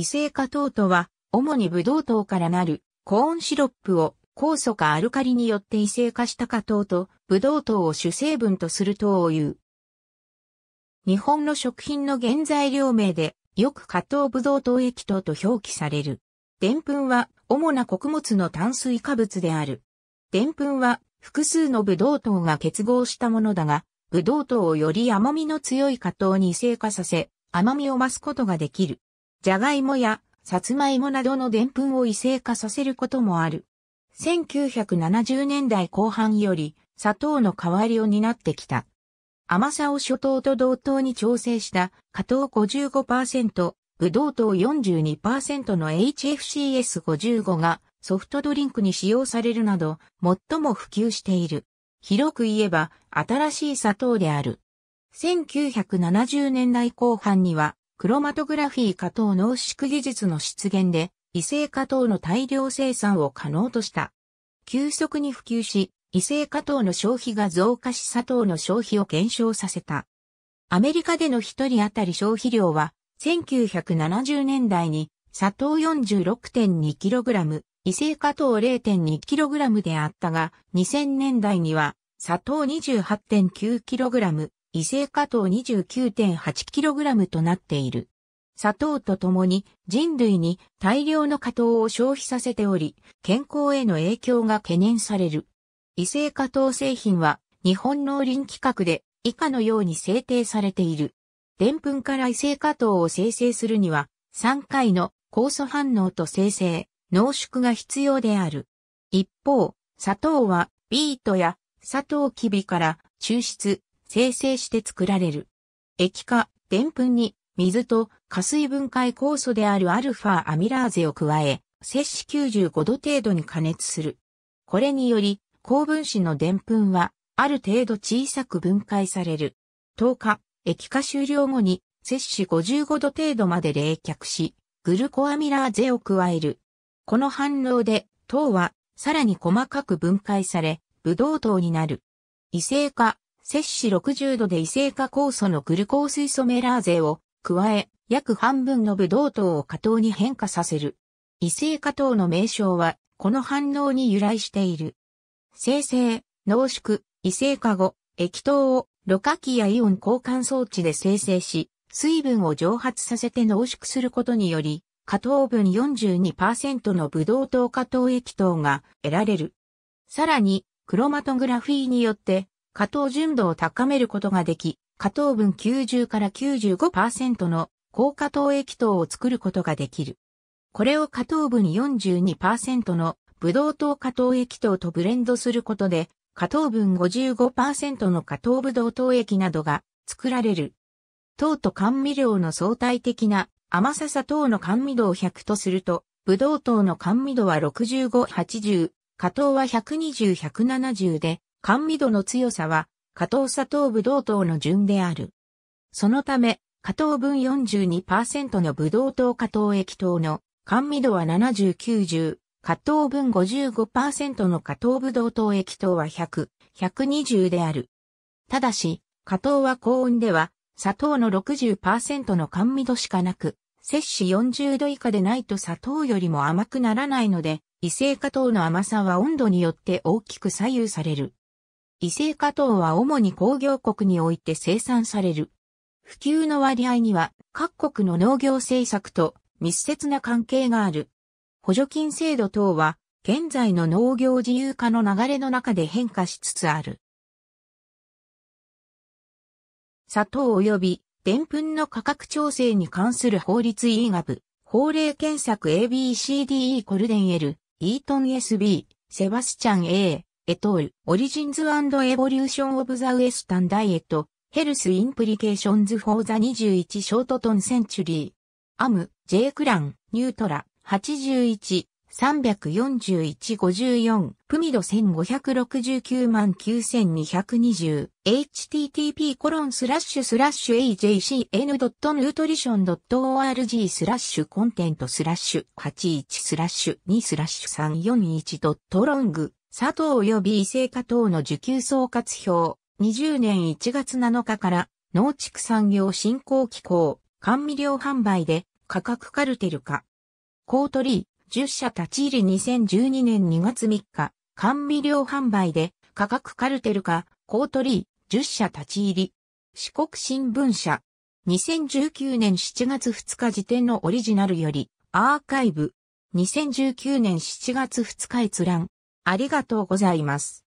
異性化糖とは、主にブドウ糖からなるコーンシロップを酵素かアルカリによって異性化した果糖と、ブドウ糖を主成分とする糖を言う。日本の食品の原材料名で、よく果糖ブドウ糖液糖と表記される。でんぷんは、主な穀物の炭水化物である。でんぷんは、複数のブドウ糖が結合したものだが、ブドウ糖をより甘みの強い果糖に異性化させ、甘みを増すことができる。じゃがいもやさつまいもなどのデンプンを異性化させることもある。1970年代後半より砂糖の代わりを担ってきた。甘さを初糖と同等に調整した加糖55%、ブドウ糖42%の HFCS55 がソフトドリンクに使用されるなど最も普及している。広く言えば新しい砂糖である。1970年代後半にはクロマトグラフィー加藤濃縮技術の出現で、異性化等の大量生産を可能とした。急速に普及し、異性化等の消費が増加し砂糖の消費を減少させた。アメリカでの一人当たり消費量は、1970年代に砂糖 46.2kg、異性化糖 0.2kg であったが、2000年代には砂糖 28.9kg、異性加糖 29.8kg となっている。砂糖とともに人類に大量の加糖を消費させており、健康への影響が懸念される。異性加糖製品は日本農林規格で以下のように制定されている。でんぷんから異性加糖を生成するには3回の酵素反応と生成、濃縮が必要である。一方、砂糖はビートや砂糖キビから抽出、生成して作られる。液化、でんぷんに水と加水分解酵素であるアルファアミラーゼを加え、摂氏95度程度に加熱する。これにより、高分子のでんぷんは、ある程度小さく分解される。10日、液化終了後に、摂氏55度程度まで冷却し、グルコアミラーゼを加える。この反応で、糖は、さらに細かく分解され、ブドウ糖になる。異性化、摂氏60度で異性化酵素のグルコースイソメラーゼを加え、約半分のブドウ糖を果糖に変化させる。異性化糖の名称は、この反応に由来している。生成、濃縮、異性化後、液糖をろ過器やイオン交換装置で生成し、水分を蒸発させて濃縮することにより、加糖分42%のブドウ糖加糖液糖が得られる。さらに、クロマトグラフィーによって加糖純度を高めることができ、加糖分90から95%の高加糖液糖を作ることができる。これを加糖分42%のブドウ糖加糖液糖とブレンドすることで、加糖分55%の加糖ブドウ糖液などが作られる。糖と甘味料の相対的な甘ささ糖の甘味度を100とすると、ブドウ糖の甘味度は65、80、加糖は120、170で、甘味度の強さは、加糖砂糖ブドウ糖の順である。そのため、加糖分42%のブドウ糖加糖液糖の甘味度は7090、加糖分55%の加糖ブドウ糖液糖は100、120である。ただし、加糖は高温では、砂糖の60%の甘味度しかなく、摂氏40度以下でないと砂糖よりも甘くならないので、異性加糖の甘さは温度によって大きく左右される。異性化等は主に工業国において生産される。普及の割合には各国の農業政策と密接な関係がある。補助金制度等は現在の農業自由化の流れの中で変化しつつある。砂糖及び澱粉の価格調整に関する法律 E ガブ、法令検索 ABCDE コルデン L、イートン SB、セバスチャン A、エトール、オリジンズエボリューションオブザウエスタンダイエット、ヘルスインプリケーションズフォーザ21ショートトンセンチュリー。アム、ジェイクラン、ニュートラ、81、341-54、プミド1569万9220、http コロンスラッシュスラッシュ ajcn.nutrition.org スラッシュコンテントスラッシュ81スラッシュ2スラッシュ341ドットロング佐藤及び伊勢加藤の受給総括表、20年1月7日から、農畜産業振興機構、甘味料販売で、価格カルテル化。コートリー、10社立ち入り2012年2月3日、甘味料販売で、価格カルテル化、コートリー、10社立ち入り。四国新聞社。2019年7月2日時点のオリジナルより、アーカイブ。2019年7月2日閲覧。ありがとうございます。